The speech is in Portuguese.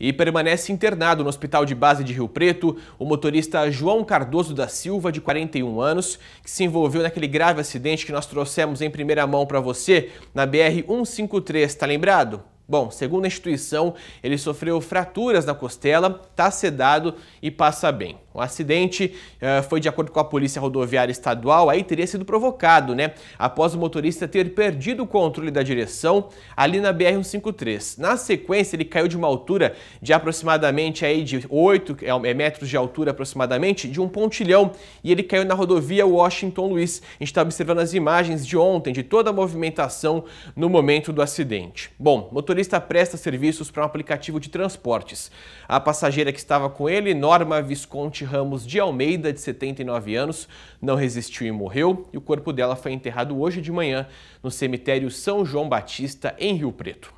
E permanece internado no Hospital de Base de Rio Preto o motorista João Cardoso da Silva, de 41 anos, que se envolveu naquele grave acidente que nós trouxemos em primeira mão para você na BR-153, tá lembrado? Bom, segundo a instituição, ele sofreu fraturas na costela, tá sedado e passa bem. O acidente uh, foi, de acordo com a Polícia Rodoviária Estadual, aí teria sido provocado, né? Após o motorista ter perdido o controle da direção ali na BR-153. Na sequência, ele caiu de uma altura de aproximadamente aí de 8 é, é, metros de altura, aproximadamente, de um pontilhão. E ele caiu na rodovia Washington Luiz. A gente está observando as imagens de ontem, de toda a movimentação no momento do acidente. Bom, motorista presta serviços para um aplicativo de transportes. A passageira que estava com ele, Norma Visconti Ramos de Almeida, de 79 anos, não resistiu e morreu, e o corpo dela foi enterrado hoje de manhã no cemitério São João Batista, em Rio Preto.